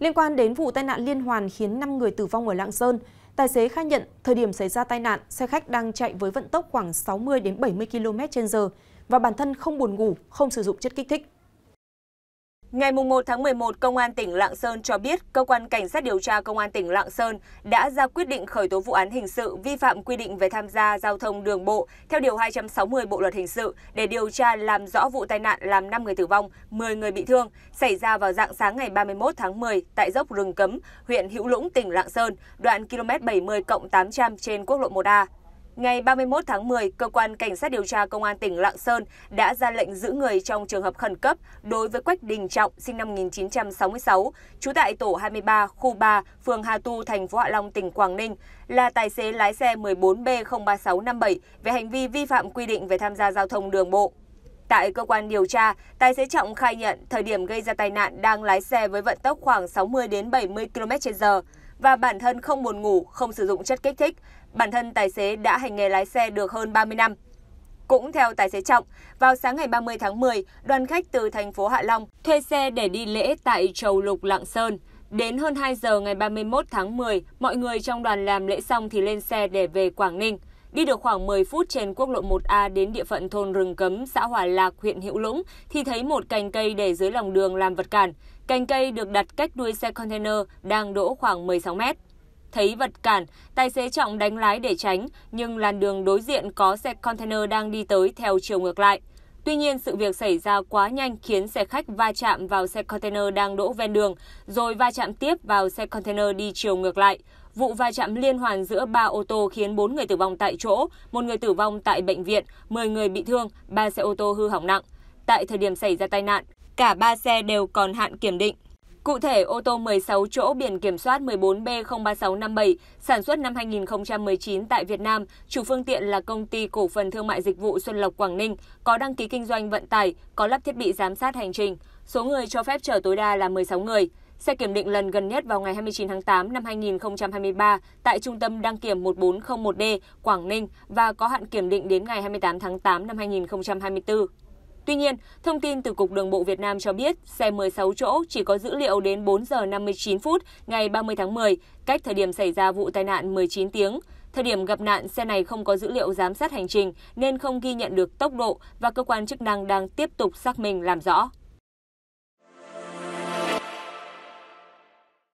Liên quan đến vụ tai nạn liên hoàn khiến 5 người tử vong ở Lạng Sơn, tài xế khai nhận thời điểm xảy ra tai nạn, xe khách đang chạy với vận tốc khoảng 60 đến 70 km/h và bản thân không buồn ngủ, không sử dụng chất kích thích. Ngày 1 tháng 11, Công an tỉnh Lạng Sơn cho biết Cơ quan Cảnh sát điều tra Công an tỉnh Lạng Sơn đã ra quyết định khởi tố vụ án hình sự vi phạm quy định về tham gia giao thông đường bộ theo Điều 260 Bộ Luật Hình sự để điều tra làm rõ vụ tai nạn làm 5 người tử vong, 10 người bị thương xảy ra vào dạng sáng ngày 31 tháng 10 tại dốc rừng Cấm, huyện Hữu Lũng, tỉnh Lạng Sơn, đoạn km 70 800 trên quốc lộ 1A. Ngày 31 tháng 10, cơ quan cảnh sát điều tra công an tỉnh Lạng Sơn đã ra lệnh giữ người trong trường hợp khẩn cấp đối với Quách Đình Trọng, sinh năm 1966, trú tại tổ 23, khu 3, phường Hà Tu, thành phố Hạ Long, tỉnh Quảng Ninh, là tài xế lái xe 14B03657 về hành vi vi phạm quy định về tham gia giao thông đường bộ. Tại cơ quan điều tra, tài xế Trọng khai nhận thời điểm gây ra tai nạn đang lái xe với vận tốc khoảng 60 đến 70 km/h và bản thân không buồn ngủ, không sử dụng chất kích thích. Bản thân tài xế đã hành nghề lái xe được hơn 30 năm. Cũng theo tài xế Trọng, vào sáng ngày 30 tháng 10, đoàn khách từ thành phố Hạ Long thuê xe để đi lễ tại Trầu Lục Lạng Sơn. Đến hơn 2 giờ ngày 31 tháng 10, mọi người trong đoàn làm lễ xong thì lên xe để về Quảng Ninh. Đi được khoảng 10 phút trên quốc lộ 1A đến địa phận thôn Rừng Cấm, xã Hòa Lạc, huyện Hữu Lũng thì thấy một cành cây để dưới lòng đường làm vật cản. Cành cây được đặt cách đuôi xe container đang đỗ khoảng 16 mét thấy vật cản, tài xế Trọng đánh lái để tránh, nhưng làn đường đối diện có xe container đang đi tới theo chiều ngược lại. Tuy nhiên, sự việc xảy ra quá nhanh khiến xe khách va chạm vào xe container đang đỗ ven đường, rồi va chạm tiếp vào xe container đi chiều ngược lại. Vụ va chạm liên hoàn giữa ba ô tô khiến 4 người tử vong tại chỗ, một người tử vong tại bệnh viện, 10 người bị thương, 3 xe ô tô hư hỏng nặng. Tại thời điểm xảy ra tai nạn, cả 3 xe đều còn hạn kiểm định. Cụ thể, ô tô 16 chỗ biển kiểm soát 14B03657 sản xuất năm 2019 tại Việt Nam, chủ phương tiện là công ty cổ phần thương mại dịch vụ Xuân Lộc Quảng Ninh, có đăng ký kinh doanh vận tải, có lắp thiết bị giám sát hành trình. Số người cho phép chở tối đa là 16 người. Xe kiểm định lần gần nhất vào ngày 29 tháng 8 năm 2023 tại trung tâm đăng kiểm 1401D, Quảng Ninh và có hạn kiểm định đến ngày 28 tháng 8 năm 2024. Tuy nhiên, thông tin từ Cục Đường bộ Việt Nam cho biết xe 16 chỗ chỉ có dữ liệu đến 4 giờ 59 phút ngày 30 tháng 10, cách thời điểm xảy ra vụ tai nạn 19 tiếng. Thời điểm gặp nạn, xe này không có dữ liệu giám sát hành trình nên không ghi nhận được tốc độ và cơ quan chức năng đang tiếp tục xác minh làm rõ.